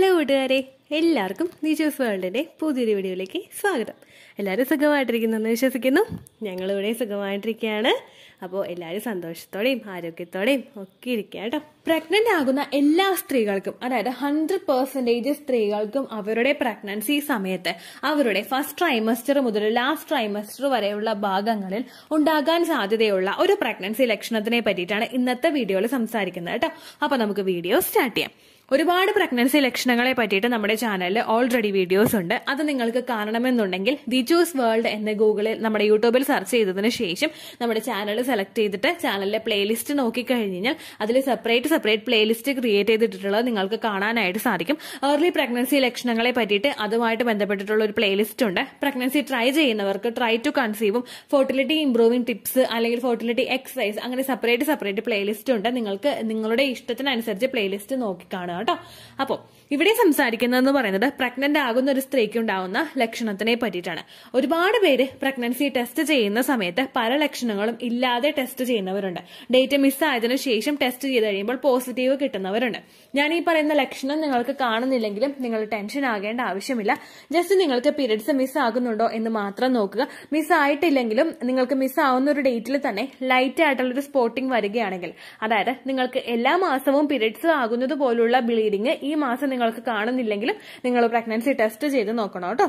hello കൂട്ടുകാരെ എല്ലാവർക്കും നിജോസ് വേൾഡിൻ്റെ പുതിയൊരു വീഡിയോയിലേക്ക് സ്വാഗതം എല്ലാവരും എന്ന് വിശ്വസിക്കുന്നു ഞങ്ങളിവിടെ സുഖമായിട്ടിരിക്കുകയാണ് അപ്പോൾ എല്ലാവരും സന്തോഷത്തോടെയും ആരോഗ്യത്തോടെയും ഒക്കെ ഇരിക്കുക കേട്ടോ പ്രഗ്നൻ്റ് ആകുന്ന എല്ലാ സ്ത്രീകൾക്കും അതായത് ഹൺഡ്രഡ് പെർസെൻറ്റേജ് സ്ത്രീകൾക്കും അവരുടെ പ്രഗ്നൻസി സമയത്ത് അവരുടെ ഫസ്റ്റ് ട്രൈമസ്റ്റർ മുതൽ ലാസ്റ്റ് ട്രൈമസ്റ്റർ വരെയുള്ള ഭാഗങ്ങളിൽ ഉണ്ടാകാൻ സാധ്യതയുള്ള ഒരു പ്രഗ്നൻസി ലക്ഷണത്തിനെ പറ്റിയിട്ടാണ് ഇന്നത്തെ വീഡിയോയിൽ സംസാരിക്കുന്നത് കേട്ടോ അപ്പോൾ നമുക്ക് വീഡിയോ സ്റ്റാർട്ട് ചെയ്യാം ഒരുപാട് പ്രഗ്നൻസി ലക്ഷണങ്ങളെ പറ്റിയിട്ട് നമ്മുടെ ചാനലിൽ ഓൾറെഡി വീഡിയോസ് ഉണ്ട് അത് നിങ്ങൾക്ക് കാണണമെന്നുണ്ടെങ്കിൽ ദി ചൂസ് വേൾഡ് എന്ന ഗൂഗിളിൽ നമ്മുടെ യൂട്യൂബിൽ സെർച്ച് ചെയ്തതിന് ശേഷം നമ്മുടെ ചാനൽ സെലക്ട് ചെയ്തിട്ട് ചാനലിലെ പ്ലേലിസ്റ്റ് നോക്കിക്കഴിഞ്ഞ് കഴിഞ്ഞാൽ അതിൽ സെപ്പറേറ്റ് സെപ്പറേറ്റ് പ്ലേലിസ്റ്റ് ക്രിയേറ്റ് ചെയ്തിട്ടുള്ളത് നിങ്ങൾക്ക് കാണാനായിട്ട് സാധിക്കും ഏർലി പ്രഗ്നൻസി ലക്ഷണങ്ങളെ പറ്റിയിട്ട് അതുമായിട്ട് ബന്ധപ്പെട്ടിട്ടുള്ള ഒരു പ്ലേലിസ്റ്റ് ഉണ്ട് പ്രഗ്നൻസി ട്രൈ ചെയ്യുന്നവർക്ക് ട്രൈ ടു കൺസീവും ഫോർട്ടിലിറ്റി ഇംപ്രൂവിംഗ് ടിപ്സ് അല്ലെങ്കിൽ ഫോർട്ടിലിറ്റി എക്സസൈസ് അങ്ങനെ സെപ്പറേറ്റ് സെപ്പറേറ്റ് പ്ലേലിസ്റ്റ് ഉണ്ട് നിങ്ങൾക്ക് നിങ്ങളുടെ ഇഷ്ടത്തിനനുസരിച്ച് പ്ലേലിസ്റ്റ് നോക്കി കാണുക കേട്ടോ അപ്പോൾ ഇവിടെ സംസാരിക്കുന്നതെന്ന് പറയുന്നത് പ്രഗ്നന്റ് ആകുന്ന ഒരു സ്ത്രീക്ക് ഉണ്ടാകുന്ന ലക്ഷണത്തിനെ പറ്റിയിട്ടാണ് ഒരുപാട് പേര് പ്രഗ്നൻസി ടെസ്റ്റ് ചെയ്യുന്ന സമയത്ത് പല ലക്ഷണങ്ങളും ഇല്ലാതെ ടെസ്റ്റ് ചെയ്യുന്നവരുണ്ട് ഡേറ്റ് മിസ്സായതിനു ശേഷം ടെസ്റ്റ് ചെയ്ത് കഴിയുമ്പോൾ പോസിറ്റീവ് കിട്ടുന്നവരുണ്ട് ഞാൻ ഈ പറയുന്ന ലക്ഷണം നിങ്ങൾക്ക് കാണുന്നില്ലെങ്കിലും നിങ്ങൾ ടെൻഷൻ ആകേണ്ട ആവശ്യമില്ല ജസ്റ്റ് നിങ്ങൾക്ക് പീരീഡ്സ് മിസ്സാകുന്നുണ്ടോ എന്ന് മാത്രം നോക്കുക മിസ്സായിട്ടില്ലെങ്കിലും നിങ്ങൾക്ക് മിസ്സാവുന്ന ഒരു ഡേറ്റിൽ തന്നെ ലൈറ്റ് ആയിട്ടുള്ള ഒരു സ്പോട്ടിംഗ് വരികയാണെങ്കിൽ അതായത് നിങ്ങൾക്ക് എല്ലാ മാസവും പീരീഡ്സ് ആകുന്നത് പോലുള്ള ബ്ലീഡിങ് ഈ മാസം നിങ്ങൾക്ക് കാണുന്നില്ലെങ്കിലും നിങ്ങൾ പ്രഗ്നൻസി ടെസ്റ്റ് ചെയ്ത് നോക്കണം കേട്ടോ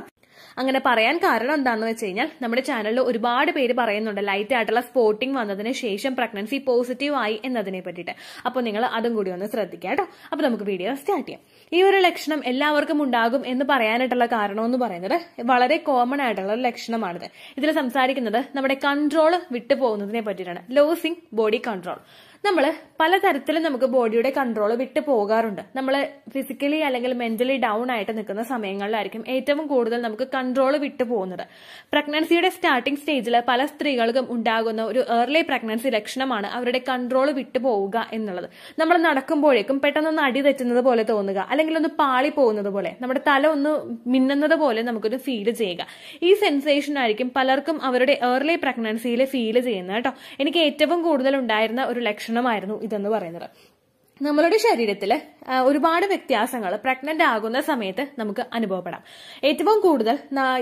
അങ്ങനെ പറയാൻ കാരണം എന്താണെന്ന് വെച്ച് കഴിഞ്ഞാൽ നമ്മുടെ ചാനലിൽ ഒരുപാട് പേര് പറയുന്നുണ്ട് ലൈറ്റ് ആയിട്ടുള്ള സ്പോട്ടിംഗ് വന്നതിന് ശേഷം പ്രഗ്നൻസി പോസിറ്റീവ് ആയി എന്നതിനെ പറ്റിയിട്ട് അപ്പോൾ നിങ്ങൾ അതും കൂടി ഒന്ന് ശ്രദ്ധിക്കുക കേട്ടോ അപ്പോൾ നമുക്ക് വീഡിയോ സ്റ്റാർട്ട് ചെയ്യാം ഈ ഒരു ലക്ഷണം എല്ലാവർക്കും ഉണ്ടാകും എന്ന് പറയാനായിട്ടുള്ള കാരണം എന്ന് പറയുന്നത് വളരെ കോമൺ ആയിട്ടുള്ള ലക്ഷണമാണിത് ഇതിൽ സംസാരിക്കുന്നത് നമ്മുടെ കൺട്രോൾ വിട്ടു പോകുന്നതിനെ പറ്റിയിട്ടാണ് ലോസിങ് ബോഡി കൺട്രോൾ നമ്മൾ പലതരത്തിലും നമുക്ക് ബോഡിയുടെ കൺട്രോൾ വിട്ടു പോകാറുണ്ട് നമ്മൾ ഫിസിക്കലി അല്ലെങ്കിൽ മെന്റലി ഡൗൺ ആയിട്ട് നിൽക്കുന്ന സമയങ്ങളിലായിരിക്കും ഏറ്റവും കൂടുതൽ നമുക്ക് കൺട്രോൾ വിട്ടു പോകുന്നത് പ്രഗ്നൻസിയുടെ സ്റ്റാർട്ടിംഗ് സ്റ്റേജിൽ പല സ്ത്രീകൾക്കും ഉണ്ടാകുന്ന ഒരു ഏർലി പ്രഗ്നൻസി ലക്ഷണമാണ് അവരുടെ കൺട്രോൾ വിട്ടു പോവുക എന്നുള്ളത് നമ്മൾ നടക്കുമ്പോഴേക്കും പെട്ടെന്നൊന്ന് അടി തെറ്റുന്നത് പോലെ തോന്നുക അല്ലെങ്കിൽ ഒന്ന് പാളി പോകുന്നത് പോലെ നമ്മുടെ തല ഒന്ന് മിന്നുന്നത് പോലെ നമുക്കൊന്ന് ഫീൽ ചെയ്യുക ഈ സെൻസേഷൻ ആയിരിക്കും പലർക്കും അവരുടെ ഏർലി പ്രഗ്നൻസിയിൽ ഫീൽ ചെയ്യുന്നത് കേട്ടോ എനിക്ക് ഏറ്റവും കൂടുതൽ ഉണ്ടായിരുന്ന ഒരു ലക്ഷണം ലക്ഷണമായിരുന്നു ഇതെന്ന് പറയുന്നത് നമ്മളുടെ ശരീരത്തിൽ ഒരുപാട് വ്യത്യാസങ്ങൾ പ്രഗ്നന്റ് ആകുന്ന സമയത്ത് നമുക്ക് അനുഭവപ്പെടാം ഏറ്റവും കൂടുതൽ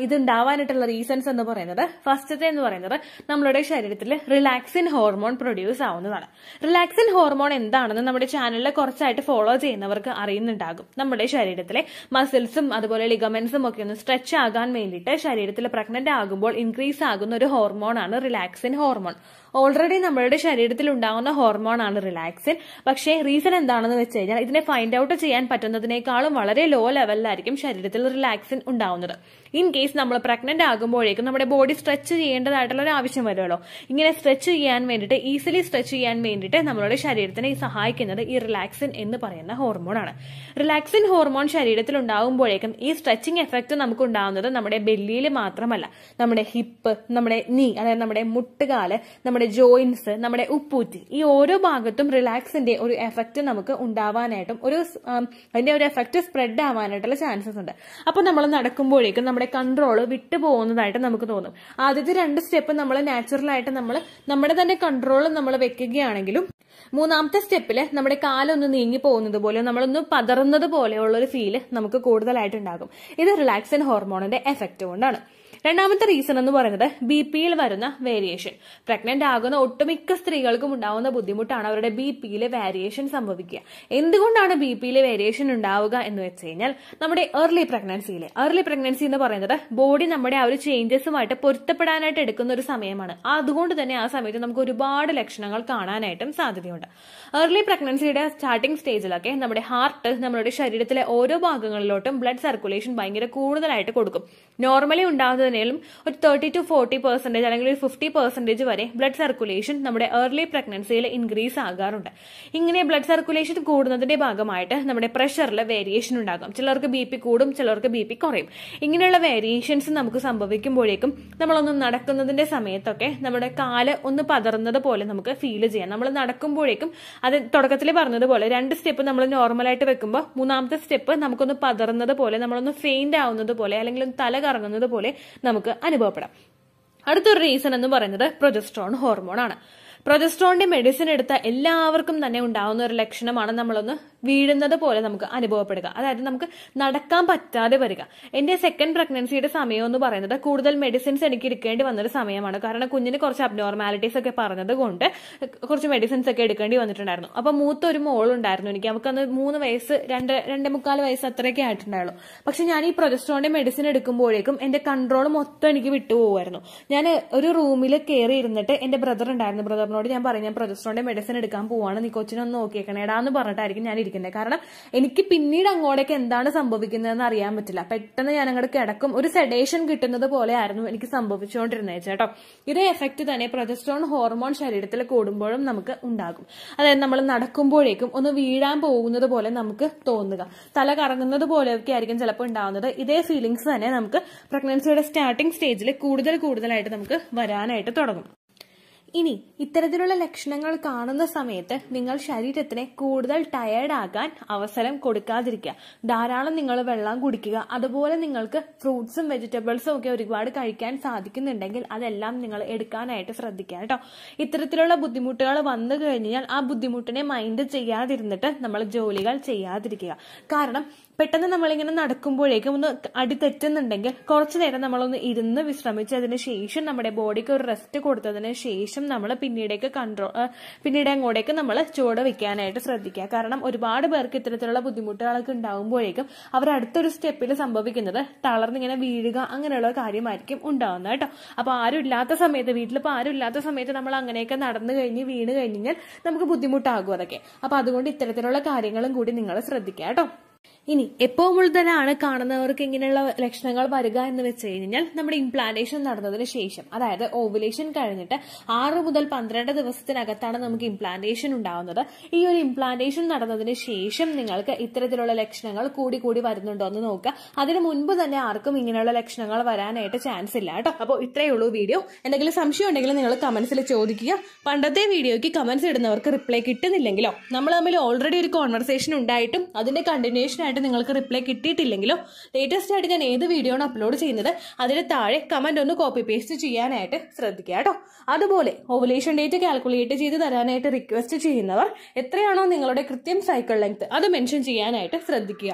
ഇത് ഉണ്ടാവാനായിട്ടുള്ള റീസൺസ് എന്ന് പറയുന്നത് ഫസ്റ്റത്തെ എന്ന് പറയുന്നത് നമ്മളുടെ ശരീരത്തിൽ റിലാക്സിൻ ഹോർമോൺ പ്രൊഡ്യൂസ് ആവുന്നതാണ് റിലാക്സിൻ ഹോർമോൺ എന്താണെന്ന് നമ്മുടെ ചാനലിൽ കുറച്ചായിട്ട് ഫോളോ ചെയ്യുന്നവർക്ക് അറിയുന്നുണ്ടാകും നമ്മുടെ ശരീരത്തിലെ മസിൽസും അതുപോലെ ലിഗമെന്റ്സും ഒക്കെ ഒന്ന് സ്ട്രെച്ച് ആകാൻ വേണ്ടിയിട്ട് ശരീരത്തിൽ പ്രഗ്നന്റ് ആകുമ്പോൾ ഇൻക്രീസ് ആകുന്ന ഒരു ഹോർമോണാണ് റിലാക്സിൻ ഹോർമോൺ ഓൾറെഡി നമ്മളുടെ ശരീരത്തിൽ ഉണ്ടാകുന്ന ഹോർമോൺ ആണ് റിലാക്സിൻ പക്ഷേ റീസൺ എന്താണെന്ന് വെച്ച് കഴിഞ്ഞാൽ ഇതിനെ ഫൈൻഡ് ഔട്ട് ചെയ്യാൻ പറ്റുന്നതിനേക്കാളും വളരെ ലോ ലെവലിലായിരിക്കും ശരീരത്തിൽ റിലാക്സിൻ ഉണ്ടാവുന്നത് ഇൻ കേസ് നമ്മൾ പ്രഗ്നന്റ് ആകുമ്പോഴേക്കും നമ്മുടെ ബോഡി സ്ട്രെച്ച് ചെയ്യേണ്ടതായിട്ടുള്ള ഒരു ആവശ്യം വരുമല്ലോ ഇങ്ങനെ സ്ട്രെച്ച് ചെയ്യാൻ വേണ്ടിയിട്ട് ഈസിലി സ്ട്രെച്ച് ചെയ്യാൻ വേണ്ടിയിട്ട് നമ്മളുടെ ശരീരത്തിനെ സഹായിക്കുന്നത് ഈ റിലാക്സിൻ എന്ന് പറയുന്ന ഹോർമോണാണ് റിലാക്സിൻ ഹോർമോൺ ശരീരത്തിൽ ഉണ്ടാകുമ്പോഴേക്കും ഈ സ്ട്രെച്ചിങ് എഫക്റ്റ് നമുക്ക് ഉണ്ടാകുന്നത് നമ്മുടെ ബെല്ലിയിൽ മാത്രമല്ല നമ്മുടെ ഹിപ്പ് നമ്മുടെ നീ അതായത് നമ്മുടെ മുട്ടുകാല് നമ്മുടെ നമ്മുടെ ജോയിൻസ് നമ്മുടെ ഉപ്പൂറ്റി ഈ ഓരോ ഭാഗത്തും റിലാക്സിന്റെ ഒരു എഫക്റ്റ് നമുക്ക് ഉണ്ടാവാനായിട്ടും ഒരു അതിന്റെ ഒരു എഫക്റ്റ് സ്പ്രെഡ് ആവാനായിട്ടുള്ള ചാൻസസ് ഉണ്ട് അപ്പോൾ നമ്മൾ നടക്കുമ്പോഴേക്കും നമ്മുടെ കൺട്രോൾ വിട്ടുപോകുന്നതായിട്ട് നമുക്ക് തോന്നും ആദ്യത്തെ രണ്ട് സ്റ്റെപ്പ് നമ്മൾ ആയിട്ട് നമ്മൾ നമ്മുടെ തന്നെ കൺട്രോൾ നമ്മൾ വെക്കുകയാണെങ്കിലും മൂന്നാമത്തെ സ്റ്റെപ്പിൽ നമ്മുടെ കാലൊന്ന് നീങ്ങി പോകുന്നത് പോലെ നമ്മളൊന്ന് പതറുന്നത് പോലെയുള്ള ഒരു ഫീല് നമുക്ക് കൂടുതലായിട്ടുണ്ടാകും ഇത് റിലാക്സിൻ ഹോർമോണിന്റെ എഫക്റ്റ് കൊണ്ടാണ് രണ്ടാമത്തെ റീസൺ എന്ന് പറയുന്നത് ബി പിയിൽ വരുന്ന വേരിയേഷൻ പ്രഗ്നന്റ് ആകുന്ന ഒട്ടുമിക്ക സ്ത്രീകൾക്കും ഉണ്ടാവുന്ന ബുദ്ധിമുട്ടാണ് അവരുടെ ബി പിയിൽ വേരിയേഷൻ സംഭവിക്കുക എന്തുകൊണ്ടാണ് ബി പിയിൽ വേരിയേഷൻ ഉണ്ടാവുക എന്ന് വെച്ച് കഴിഞ്ഞാൽ നമ്മുടെ ഏർലി പ്രഗ്നൻസിയിൽ ഏർലി പ്രഗ്നൻസി എന്ന് പറയുന്നത് ബോഡി നമ്മുടെ ആ ഒരു ചേഞ്ചസുമായിട്ട് പൊരുത്തപ്പെടാനായിട്ട് എടുക്കുന്ന ഒരു സമയമാണ് അതുകൊണ്ട് തന്നെ ആ സമയത്ത് നമുക്ക് ഒരുപാട് ലക്ഷണങ്ങൾ കാണാനായിട്ടും സാധ്യതയുണ്ട് ഏർലി പ്രഗ്നൻസിയുടെ സ്റ്റാർട്ടിംഗ് സ്റ്റേജിലൊക്കെ നമ്മുടെ ഹാർട്ട് നമ്മുടെ ശരീരത്തിലെ ഓരോ ഭാഗങ്ങളിലോട്ടും ബ്ലഡ് സർക്കുലേഷൻ ഭയങ്കര കൂടുതലായിട്ട് കൊടുക്കും നോർമലി ഉണ്ടാകുന്നതിന് തന്നെയാലും ഒരു തേർട്ടി ടു ഫോർട്ടി പെർസെന്റേജ് അല്ലെങ്കിൽ ഒരു ഫിഫ്റ്റി പെർസെന്റേജ് വരെ ബ്ലഡ് സർക്കുലേഷൻ നമ്മുടെ ഏർലി പ്രഗ്നൻസിയിൽ ഇൻക്രീസ് ആകാറുണ്ട് ഇങ്ങനെ ബ്ലഡ് സർക്കുലേഷൻ കൂടുന്നതിന്റെ ഭാഗമായിട്ട് നമ്മുടെ പ്രഷറിൽ വേരിയേഷൻ ഉണ്ടാകും ചിലർക്ക് ബി പി കൂടും ചിലർക്ക് ബി പി കുറയും ഇങ്ങനെയുള്ള വേരിയേഷൻസ് നമുക്ക് സംഭവിക്കുമ്പോഴേക്കും നമ്മളൊന്ന് നടക്കുന്നതിന്റെ സമയത്തൊക്കെ നമ്മുടെ കാല് ഒന്ന് പതറുന്നത് പോലെ നമുക്ക് ഫീൽ ചെയ്യാം നമ്മൾ നടക്കുമ്പോഴേക്കും അത് തുടക്കത്തിൽ പറഞ്ഞതുപോലെ രണ്ട് സ്റ്റെപ്പ് നമ്മൾ നോർമലായിട്ട് വെക്കുമ്പോൾ മൂന്നാമത്തെ സ്റ്റെപ്പ് നമുക്കൊന്ന് പതറുന്നത് പോലെ നമ്മളൊന്ന് ഫെയിൻ്റ് ആവുന്നത് പോലെ അല്ലെങ്കിൽ ഒന്ന് തല കറങ്ങുന്നത് പോലെ നമുക്ക് അനുഭവപ്പെടാം അടുത്തൊരു റീസൺ എന്ന് പറയുന്നത് പ്രൊജസ്ട്രോൺ ഹോർമോൺ ആണ് പ്രൊജസ്ട്രോണിന്റെ മെഡിസിൻ എടുത്ത എല്ലാവർക്കും തന്നെ ഉണ്ടാവുന്ന ഒരു ലക്ഷണമാണ് നമ്മളൊന്ന് വീഴുന്നത് പോലെ നമുക്ക് അനുഭവപ്പെടുക അതായത് നമുക്ക് നടക്കാൻ പറ്റാതെ വരിക എൻ്റെ സെക്കൻഡ് പ്രഗ്നൻസിയുടെ സമയം എന്ന് പറയുന്നത് കൂടുതൽ മെഡിസിൻസ് എനിക്ക് എടുക്കേണ്ടി വന്നൊരു സമയമാണ് കാരണം കുഞ്ഞിന് കുറച്ച് അബ്നോർമാലിറ്റീസ് ഒക്കെ പറഞ്ഞത് കൊണ്ട് കുറച്ച് മെഡിസിൻസ് ഒക്കെ എടുക്കേണ്ടി വന്നിട്ടുണ്ടായിരുന്നു അപ്പോൾ ഒരു മോളുണ്ടായിരുന്നു എനിക്ക് നമുക്ക് അന്ന് മൂന്ന് വയസ്സ് രണ്ട് രണ്ട് മുക്കാൽ വയസ്സ് അത്രയൊക്കെ ആയിട്ടുണ്ടായുള്ളൂ പക്ഷെ ഞാൻ ഈ പ്രൊജസ്ട്രോണിന്റെ മെഡിസിൻ എടുക്കുമ്പോഴേക്കും എൻ്റെ കൺട്രോൾ മൊത്തം എനിക്ക് വിട്ടുപോകുമായിരുന്നു ഞാൻ ഒരു റൂമിൽ കയറി ഇരുന്നിട്ട് എൻ്റെ ബ്രദർ ഉണ്ടായിരുന്നു ബ്രദർ കൊച്ചിനോട് ഞാൻ പറഞ്ഞു ഞാൻ പ്രൊജസ്ട്രോണിന്റെ മെഡിസിൻ എടുക്കാൻ പോവാണ് നീ കൊച്ചിനൊന്ന് നോക്കിയേക്കണേടാ എന്ന് പറഞ്ഞിട്ടായിരിക്കും ഞാൻ ഇരിക്കുന്നത് കാരണം എനിക്ക് പിന്നീട് അങ്ങോട്ടേക്ക് എന്താണ് സംഭവിക്കുന്നതെന്ന് അറിയാൻ പറ്റില്ല പെട്ടെന്ന് ഞാൻ അങ്ങോട്ട് കിടക്കും ഒരു സെഡേഷൻ കിട്ടുന്നത് പോലെയായിരുന്നു ആയിരുന്നു എനിക്ക് സംഭവിച്ചുകൊണ്ടിരുന്നത് ചേട്ടോ ഇതേ എഫക്റ്റ് തന്നെ പ്രൊജസ്ട്രോൺ ഹോർമോൺ ശരീരത്തിൽ കൂടുമ്പോഴും നമുക്ക് ഉണ്ടാകും അതായത് നമ്മൾ നടക്കുമ്പോഴേക്കും ഒന്ന് വീഴാൻ പോകുന്നത് പോലെ നമുക്ക് തോന്നുക തല കറങ്ങുന്നത് പോലെയൊക്കെ ആയിരിക്കും ചിലപ്പോൾ ഉണ്ടാകുന്നത് ഇതേ ഫീലിങ്സ് തന്നെ നമുക്ക് പ്രഗ്നൻസിയുടെ സ്റ്റാർട്ടിംഗ് സ്റ്റേജിൽ കൂടുതൽ കൂടുതലായിട്ട് നമുക്ക് വരാനായിട്ട് തുടങ്ങും ഇനി ഇത്തരത്തിലുള്ള ലക്ഷണങ്ങൾ കാണുന്ന സമയത്ത് നിങ്ങൾ ശരീരത്തിനെ കൂടുതൽ ടയേർഡ് ആകാൻ അവസരം കൊടുക്കാതിരിക്കുക ധാരാളം നിങ്ങൾ വെള്ളം കുടിക്കുക അതുപോലെ നിങ്ങൾക്ക് ഫ്രൂട്ട്സും വെജിറ്റബിൾസും ഒക്കെ ഒരുപാട് കഴിക്കാൻ സാധിക്കുന്നുണ്ടെങ്കിൽ അതെല്ലാം നിങ്ങൾ എടുക്കാനായിട്ട് ശ്രദ്ധിക്കുക കേട്ടോ ഇത്തരത്തിലുള്ള ബുദ്ധിമുട്ടുകൾ വന്നു കഴിഞ്ഞാൽ ആ ബുദ്ധിമുട്ടിനെ മൈൻഡ് ചെയ്യാതിരുന്നിട്ട് നമ്മൾ ജോലികൾ ചെയ്യാതിരിക്കുക കാരണം പെട്ടെന്ന് നമ്മളിങ്ങനെ നടക്കുമ്പോഴേക്കും ഒന്ന് അടി തെറ്റുന്നുണ്ടെങ്കിൽ കുറച്ചു നേരം നമ്മളൊന്ന് ഇരുന്ന് വിശ്രമിച്ചതിന് ശേഷം നമ്മുടെ ബോഡിക്ക് ഒരു റെസ്റ്റ് കൊടുത്തതിന് ശേഷം നമ്മൾ പിന്നീടേക്ക് കൺട്രോൾ പിന്നീട് അങ്ങോട്ടേക്ക് നമ്മൾ ചുവട് വെക്കാനായിട്ട് ശ്രദ്ധിക്കുക കാരണം ഒരുപാട് പേർക്ക് ഇത്തരത്തിലുള്ള ബുദ്ധിമുട്ടുകളൊക്കെ ഉണ്ടാകുമ്പോഴേക്കും അവർ അടുത്തൊരു സ്റ്റെപ്പിൽ സംഭവിക്കുന്നത് തളർന്നിങ്ങനെ വീഴുക അങ്ങനെയുള്ള കാര്യമായിരിക്കും ഉണ്ടാവുന്നത് കേട്ടോ അപ്പോൾ ആരും ഇല്ലാത്ത സമയത്ത് വീട്ടിലിപ്പോൾ ആരും ഇല്ലാത്ത സമയത്ത് നമ്മൾ അങ്ങനെയൊക്കെ നടന്നു കഴിഞ്ഞ് വീണ് കഴിഞ്ഞാൽ നമുക്ക് ബുദ്ധിമുട്ടാകും അതൊക്കെ അപ്പോൾ അതുകൊണ്ട് ഇത്തരത്തിലുള്ള കാര്യങ്ങളും കൂടി നിങ്ങൾ ശ്രദ്ധിക്കുക കേട്ടോ ഇനി എപ്പോ മുതലാണ് കാണുന്നവർക്ക് ഇങ്ങനെയുള്ള ലക്ഷണങ്ങൾ വരിക എന്ന് വെച്ച് കഴിഞ്ഞാൽ നമ്മുടെ ഇംപ്ലാന്റേഷൻ നടന്നതിന് ശേഷം അതായത് ഓവുലേഷൻ കഴിഞ്ഞിട്ട് ആറ് മുതൽ പന്ത്രണ്ട് ദിവസത്തിനകത്താണ് നമുക്ക് ഇംപ്ലാന്റേഷൻ ഉണ്ടാവുന്നത് ഈ ഒരു ഇംപ്ലാന്റേഷൻ നടന്നതിന് ശേഷം നിങ്ങൾക്ക് ഇത്തരത്തിലുള്ള ലക്ഷണങ്ങൾ കൂടി കൂടി വരുന്നുണ്ടോ എന്ന് നോക്കുക അതിന് മുൻപ് തന്നെ ആർക്കും ഇങ്ങനെയുള്ള ലക്ഷണങ്ങൾ വരാനായിട്ട് ചാൻസ് ഇല്ല കേട്ടോ അപ്പോൾ ഇത്രയേ ഉള്ളൂ വീഡിയോ എന്തെങ്കിലും സംശയം ഉണ്ടെങ്കിൽ നിങ്ങൾ കമന്റ്സിൽ ചോദിക്കുക പണ്ടത്തെ വീഡിയോയ്ക്ക് കമന്റ്സ് ഇടുന്നവർക്ക് റിപ്ലൈ കിട്ടുന്നില്ലെങ്കിലോ നമ്മൾ തമ്മിൽ ഓൾറെഡി ഒരു കോൺവെർസേഷൻ ഉണ്ടായിട്ടും അതിന്റെ കണ്ടിന്യൂഷൻ ആയിട്ട് നിങ്ങൾക്ക് റിപ്ലൈ കിട്ടിയിട്ടില്ലെങ്കിലോ ലേറ്റസ്റ്റ് ആയിട്ട് ഞാൻ ഏത് വീഡിയോ ആണ് അപ്ലോഡ് ചെയ്യുന്നത് അതിന് താഴെ കമൻ്റ് ഒന്ന് കോപ്പി പേസ്റ്റ് ചെയ്യാനായിട്ട് ശ്രദ്ധിക്കുക കേട്ടോ അതുപോലെ ഓവുലേഷൻ ഡേറ്റ് കാൽക്കുലേറ്റ് ചെയ്ത് തരാനായിട്ട് റിക്വസ്റ്റ് ചെയ്യുന്നവർ എത്രയാണോ നിങ്ങളുടെ കൃത്യം സൈക്കിൾ ലെങ്ത് അത് മെൻഷൻ ചെയ്യാനായിട്ട് ശ്രദ്ധിക്കുക